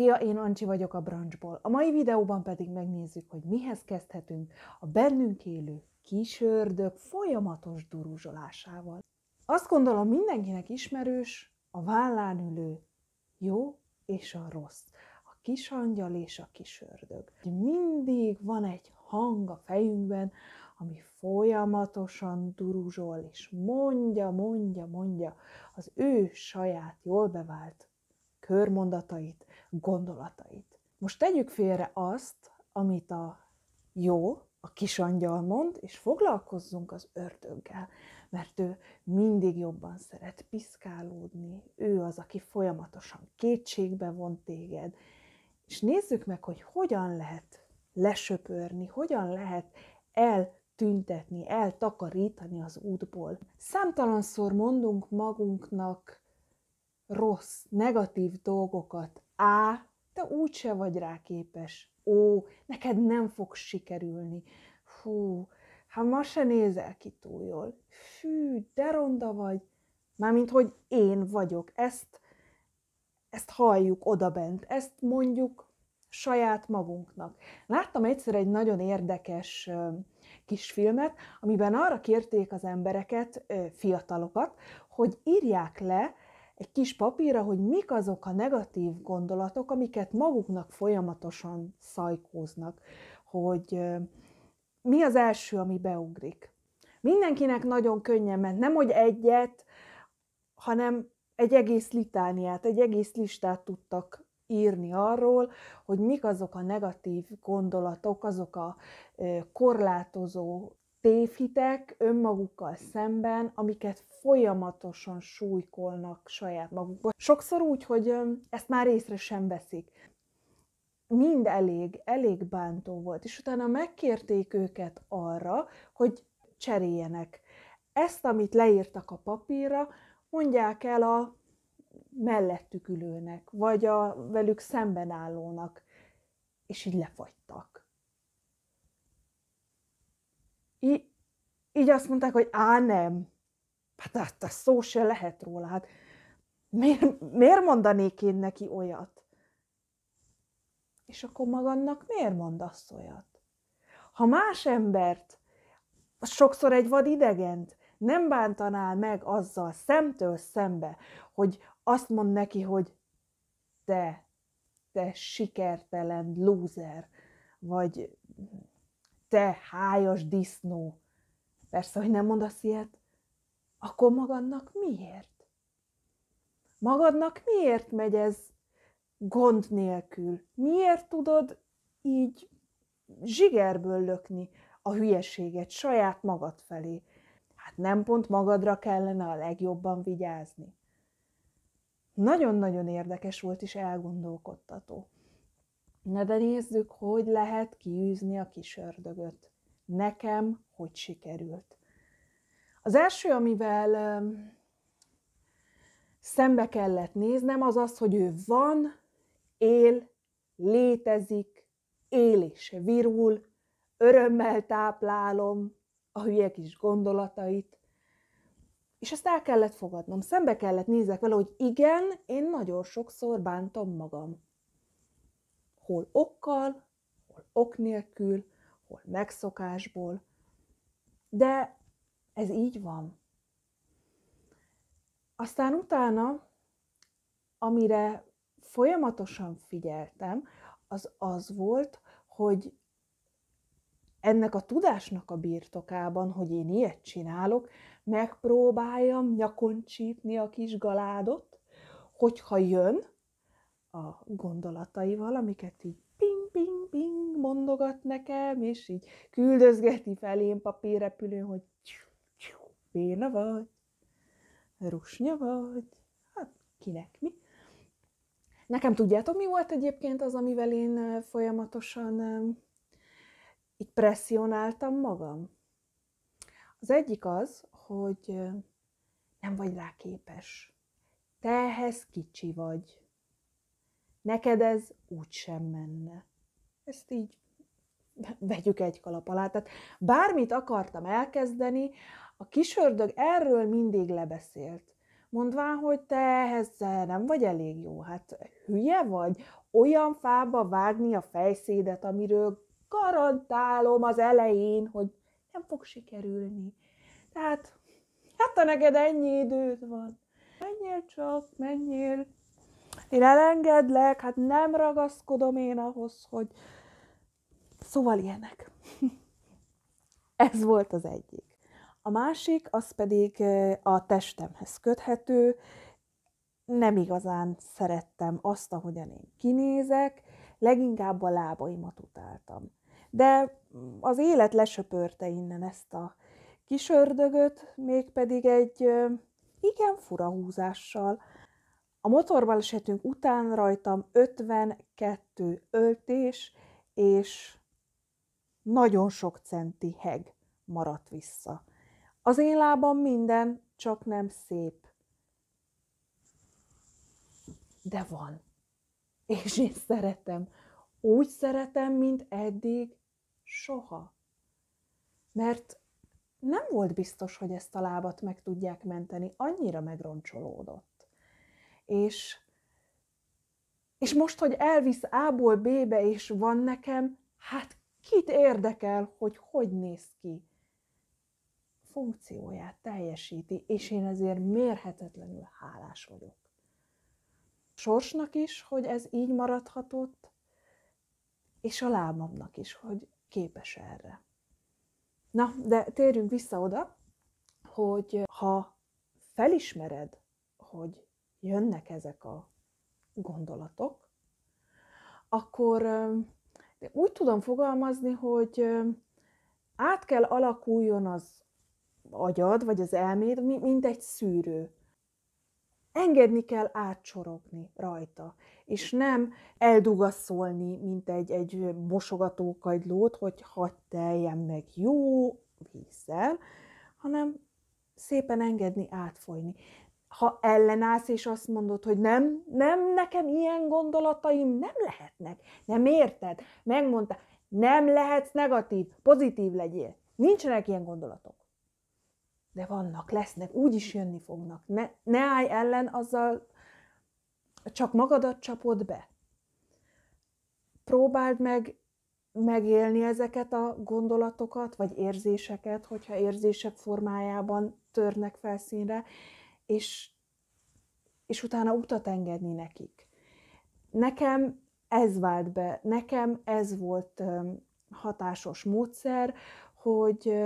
Szia, én Ancsi vagyok a Brancsból. A mai videóban pedig megnézzük, hogy mihez kezdhetünk a bennünk élő kis ördög folyamatos duruzsolásával. Azt gondolom mindenkinek ismerős a vállán ülő jó és a rossz, a kis angyal és a kis ördög. Mindig van egy hang a fejünkben, ami folyamatosan duruzsol, és mondja, mondja, mondja az ő saját jól bevált körmondatait, gondolatait. Most tegyük félre azt, amit a jó, a kis angyal mond, és foglalkozzunk az ördöggel, mert ő mindig jobban szeret piszkálódni, ő az, aki folyamatosan kétségbe von téged, és nézzük meg, hogy hogyan lehet lesöpörni, hogyan lehet eltüntetni, eltakarítani az útból. Számtalanszor mondunk magunknak rossz, negatív dolgokat. Á, te úgyse vagy rá képes. Ó, neked nem fog sikerülni. Fú, hát ma se nézel ki túl jól. Fű, de ronda vagy. Mármint, hogy én vagyok. Ezt, ezt halljuk odabent, ezt mondjuk saját magunknak. Láttam egyszer egy nagyon érdekes kis filmet, amiben arra kérték az embereket, fiatalokat, hogy írják le egy kis papírra, hogy mik azok a negatív gondolatok, amiket maguknak folyamatosan szajkóznak, hogy mi az első, ami beugrik. Mindenkinek nagyon könnyen ment, nem hogy egyet, hanem egy egész litániát, egy egész listát tudtak írni arról, hogy mik azok a negatív gondolatok, azok a korlátozó tévhitek önmagukkal szemben, amiket folyamatosan súlykolnak saját magukba. Sokszor úgy, hogy ezt már észre sem veszik. Mind elég, elég bántó volt, és utána megkérték őket arra, hogy cseréljenek. Ezt, amit leírtak a papírra, mondják el a mellettük ülőnek, vagy a velük szemben állónak, és így lefagytak í- így azt mondták, hogy á nem, hát azt hát a szó se lehet róla, hát miért, miért mondanék én neki olyat? És akkor magannak miért mondasz olyat? Ha más embert, sokszor egy vad idegent, nem bántanál meg azzal szemtől szembe, hogy azt mond neki, hogy te, te sikertelen lúzer, vagy te hájas disznó, persze, hogy nem mondasz ilyet, akkor magadnak miért? Magadnak miért megy ez gond nélkül? Miért tudod így zsigerből lökni a hülyeséget saját magad felé? Hát nem pont magadra kellene a legjobban vigyázni. Nagyon-nagyon érdekes volt és elgondolkodtató. Na de nézzük, hogy lehet kiűzni a kis ördögöt. Nekem hogy sikerült. Az első, amivel szembe kellett néznem, az az, hogy ő van, él, létezik, él és virul, örömmel táplálom a hülye kis gondolatait, és ezt el kellett fogadnom, szembe kellett nézek vele, hogy igen, én nagyon sokszor bántom magam hol okkal, hol ok nélkül, hol megszokásból, de ez így van. Aztán utána, amire folyamatosan figyeltem, az az volt, hogy ennek a tudásnak a birtokában, hogy én ilyet csinálok, megpróbáljam nyakon csípni a kis galádot, hogyha jön, a gondolataival, amiket így ping-ping-ping mondogat nekem, és így küldözgeti felém papírrepülőn, hogy béna vagy, rusnya vagy, hát kinek mi. Nekem tudjátok, mi volt egyébként az, amivel én folyamatosan így presszionáltam magam? Az egyik az, hogy nem vagy rá képes. Te ehhez kicsi vagy neked ez úgy sem menne. Ezt így vegyük egy kalap alá. Tehát bármit akartam elkezdeni, a kisördög erről mindig lebeszélt. Mondván, hogy te ehhez nem vagy elég jó, hát hülye vagy, olyan fába vágni a fejszédet, amiről garantálom az elején, hogy nem fog sikerülni. Tehát, hát ha neked ennyi időd van, menjél csak, menjél, én elengedlek, hát nem ragaszkodom én ahhoz, hogy... Szóval ilyenek. Ez volt az egyik. A másik, az pedig a testemhez köthető, nem igazán szerettem azt, ahogyan én kinézek, leginkább a lábaimat utáltam. De az élet lesöpörte innen ezt a kis ördögöt, mégpedig egy igen fura húzással – a motorbalesetünk után rajtam 52 öltés és nagyon sok centi heg maradt vissza. Az én lábam minden, csak nem szép. De van. És én szeretem. Úgy szeretem, mint eddig soha. Mert nem volt biztos, hogy ezt a lábat meg tudják menteni, annyira megroncsolódott. És, és most, hogy elvisz A-ból B-be, és van nekem, hát kit érdekel, hogy hogy néz ki? Funkcióját teljesíti, és én ezért mérhetetlenül hálás vagyok. Sorsnak is, hogy ez így maradhatott, és a lábamnak is, hogy képes erre. Na, de térjünk vissza oda, hogy ha felismered, hogy jönnek ezek a gondolatok, akkor úgy tudom fogalmazni, hogy át kell alakuljon az agyad, vagy az elméd, mint egy szűrő. Engedni kell átcsorogni rajta, és nem eldugaszolni, mint egy, egy mosogató kagylót, hogy hagyd teljen meg jó vízzel, hanem szépen engedni átfolyni ha ellenállsz és azt mondod, hogy nem, nem, nekem ilyen gondolataim nem lehetnek, nem érted, megmondta, nem lehetsz negatív, pozitív legyél. Nincsenek ilyen gondolatok. De vannak, lesznek, úgy is jönni fognak. Ne, ne állj ellen, azzal csak magadat csapod be. Próbáld meg megélni ezeket a gondolatokat, vagy érzéseket, hogyha érzések formájában törnek felszínre, és, és utána utat engedni nekik. Nekem ez vált be, nekem ez volt hatásos módszer, hogy,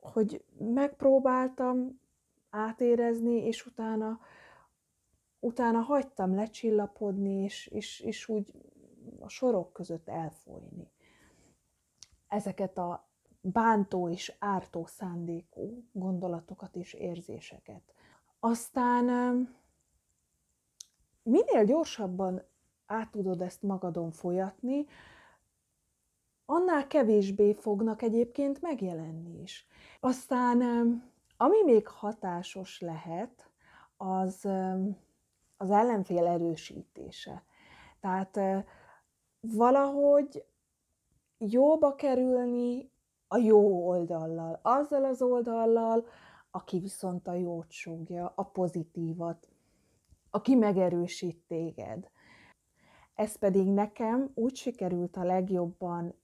hogy megpróbáltam átérezni, és utána, utána hagytam lecsillapodni, és, és, és úgy a sorok között elfolyni. Ezeket a, bántó és ártó szándékú gondolatokat és érzéseket. Aztán minél gyorsabban át tudod ezt magadon folyatni, annál kevésbé fognak egyébként megjelenni is. Aztán ami még hatásos lehet, az az ellenfél erősítése. Tehát valahogy jóba kerülni a jó oldallal, azzal az oldallal, aki viszont a jót súgja, a pozitívat, aki megerősít téged. Ez pedig nekem úgy sikerült a legjobban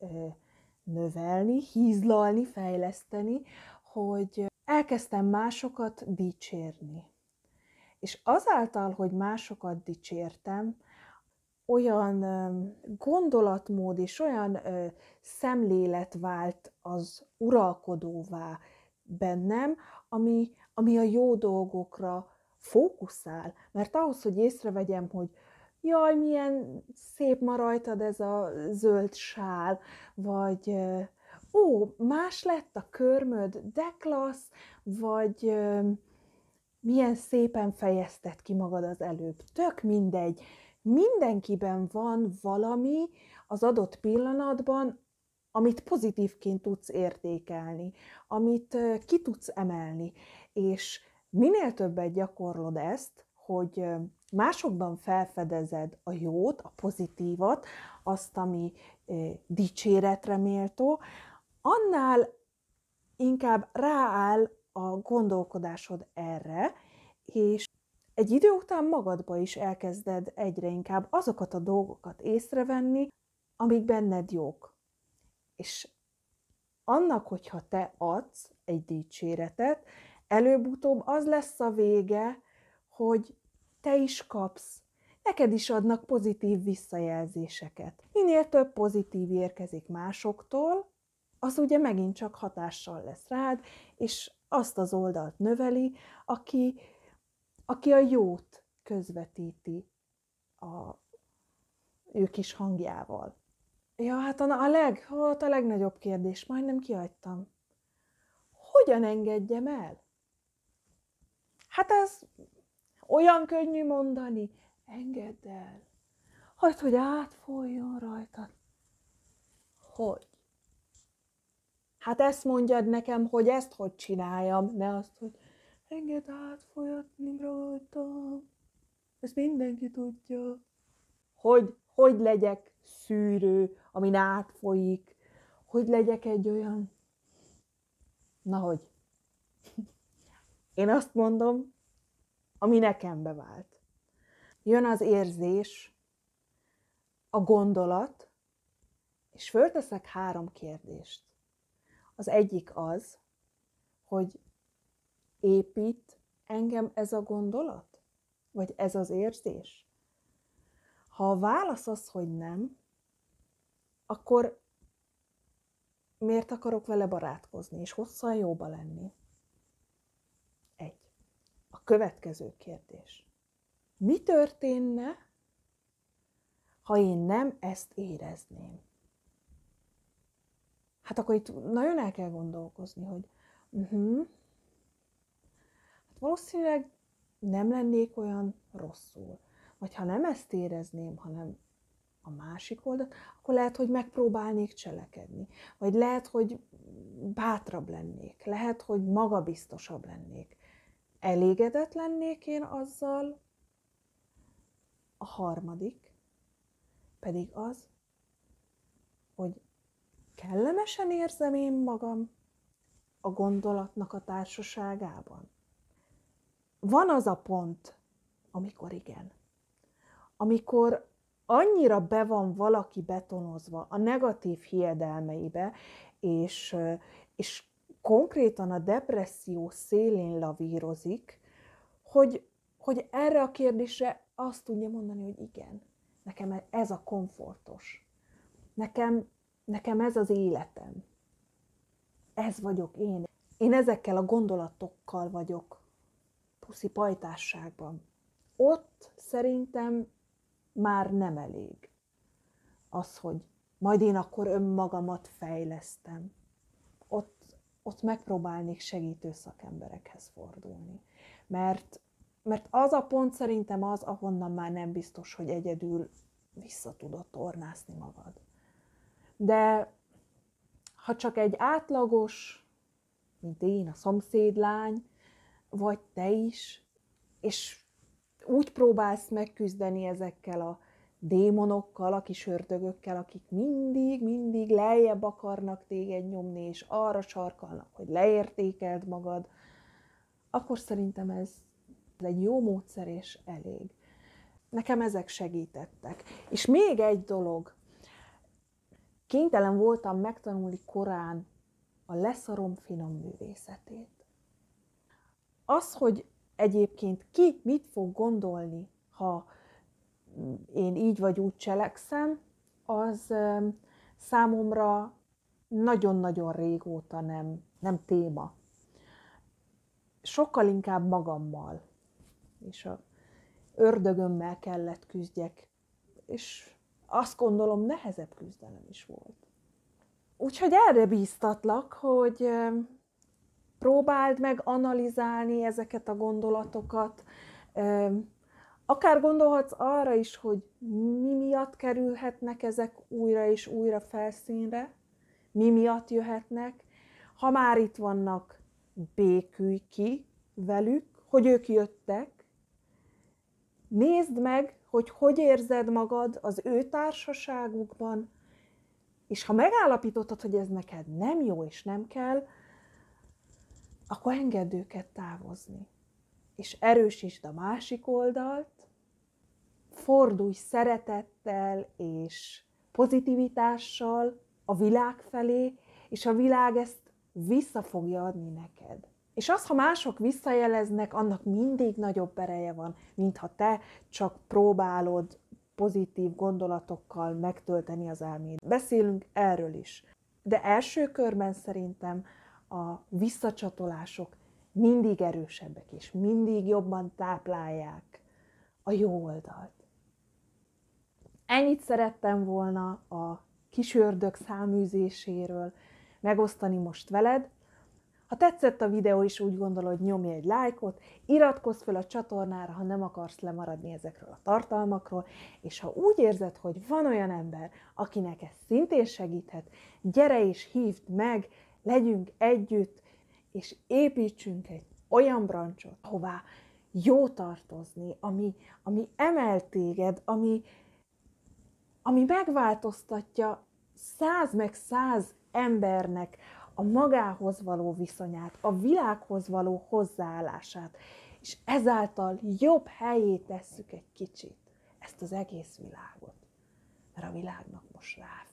növelni, hízlalni, fejleszteni, hogy elkezdtem másokat dicsérni. És azáltal, hogy másokat dicsértem, olyan gondolatmód és olyan szemlélet vált az uralkodóvá bennem, ami, ami a jó dolgokra fókuszál. Mert ahhoz, hogy észrevegyem, hogy jaj, milyen szép ma rajtad ez a zöld sál, vagy ó, más lett a körmöd, de klassz, vagy milyen szépen fejezted ki magad az előbb, tök mindegy mindenkiben van valami az adott pillanatban, amit pozitívként tudsz értékelni, amit ki tudsz emelni. És minél többet gyakorlod ezt, hogy másokban felfedezed a jót, a pozitívat, azt, ami dicséretre méltó, annál inkább rááll a gondolkodásod erre, és egy idő után magadba is elkezded egyre inkább azokat a dolgokat észrevenni, amik benned jók. És annak, hogyha te adsz egy dicséretet, előbb-utóbb az lesz a vége, hogy te is kapsz, neked is adnak pozitív visszajelzéseket. Minél több pozitív érkezik másoktól, az ugye megint csak hatással lesz rád, és azt az oldalt növeli, aki aki a jót közvetíti a ő kis hangjával. Ja, hát a, a leg, volt hát a legnagyobb kérdés, majdnem kiadtam. Hogyan engedjem el? Hát ez olyan könnyű mondani. Engedd el. Hagyd, hogy átfoljon rajta. Hogy? Hát ezt mondjad nekem, hogy ezt hogy csináljam, ne azt, hogy Enged át folyatni rajtam. Ezt mindenki tudja. Hogy, hogy legyek szűrő, amin átfolyik. Hogy legyek egy olyan... Na hogy? Én azt mondom, ami nekem bevált. Jön az érzés, a gondolat, és fölteszek három kérdést. Az egyik az, hogy épít engem ez a gondolat? Vagy ez az érzés? Ha a válasz az, hogy nem, akkor miért akarok vele barátkozni és hosszan jóba lenni? Egy. A következő kérdés. Mi történne, ha én nem ezt érezném? Hát akkor itt nagyon el kell gondolkozni, hogy uh-huh, valószínűleg nem lennék olyan rosszul. Vagy ha nem ezt érezném, hanem a másik oldalt, akkor lehet, hogy megpróbálnék cselekedni. Vagy lehet, hogy bátrabb lennék, lehet, hogy magabiztosabb lennék. Elégedett lennék én azzal, a harmadik pedig az, hogy kellemesen érzem én magam a gondolatnak a társaságában van az a pont, amikor igen. Amikor annyira be van valaki betonozva a negatív hiedelmeibe, és, és konkrétan a depresszió szélén lavírozik, hogy, hogy erre a kérdésre azt tudja mondani, hogy igen, nekem ez a komfortos. Nekem, nekem ez az életem. Ez vagyok én. Én ezekkel a gondolatokkal vagyok cirkuszi pajtásságban. Ott szerintem már nem elég az, hogy majd én akkor önmagamat fejlesztem. Ott, ott megpróbálnék segítő szakemberekhez fordulni. Mert, mert az a pont szerintem az, ahonnan már nem biztos, hogy egyedül vissza tudod tornászni magad. De ha csak egy átlagos, mint én, a szomszédlány, vagy te is, és úgy próbálsz megküzdeni ezekkel a démonokkal, a kis ördögökkel, akik mindig, mindig lejjebb akarnak téged nyomni, és arra sarkalnak, hogy leértékeld magad, akkor szerintem ez egy jó módszer, és elég. Nekem ezek segítettek. És még egy dolog. Kénytelen voltam megtanulni korán a leszarom finom művészetét az, hogy egyébként ki mit fog gondolni, ha én így vagy úgy cselekszem, az számomra nagyon-nagyon régóta nem, nem téma. Sokkal inkább magammal és a ördögömmel kellett küzdjek, és azt gondolom nehezebb küzdelem is volt. Úgyhogy erre bíztatlak, hogy próbáld meg analizálni ezeket a gondolatokat. Akár gondolhatsz arra is, hogy mi miatt kerülhetnek ezek újra és újra felszínre, mi miatt jöhetnek. Ha már itt vannak, békülj ki velük, hogy ők jöttek. Nézd meg, hogy hogy érzed magad az ő társaságukban, és ha megállapítottad, hogy ez neked nem jó és nem kell, akkor engedd őket távozni. És erősítsd a másik oldalt, fordulj szeretettel és pozitivitással a világ felé, és a világ ezt vissza fogja adni neked. És az, ha mások visszajeleznek, annak mindig nagyobb ereje van, mint ha te csak próbálod pozitív gondolatokkal megtölteni az elmét. Beszélünk erről is. De első körben szerintem a visszacsatolások mindig erősebbek, és mindig jobban táplálják a jó oldalt. Ennyit szerettem volna a kis ördög száműzéséről megosztani most veled. Ha tetszett a videó és úgy gondolod, nyomj egy lájkot, iratkozz fel a csatornára, ha nem akarsz lemaradni ezekről a tartalmakról, és ha úgy érzed, hogy van olyan ember, akinek ez szintén segíthet, gyere és hívd meg, legyünk együtt, és építsünk egy olyan brancsot, ahová jó tartozni, ami, ami emel téged, ami, ami megváltoztatja száz meg száz embernek a magához való viszonyát, a világhoz való hozzáállását, és ezáltal jobb helyé tesszük egy kicsit ezt az egész világot, mert a világnak most ráf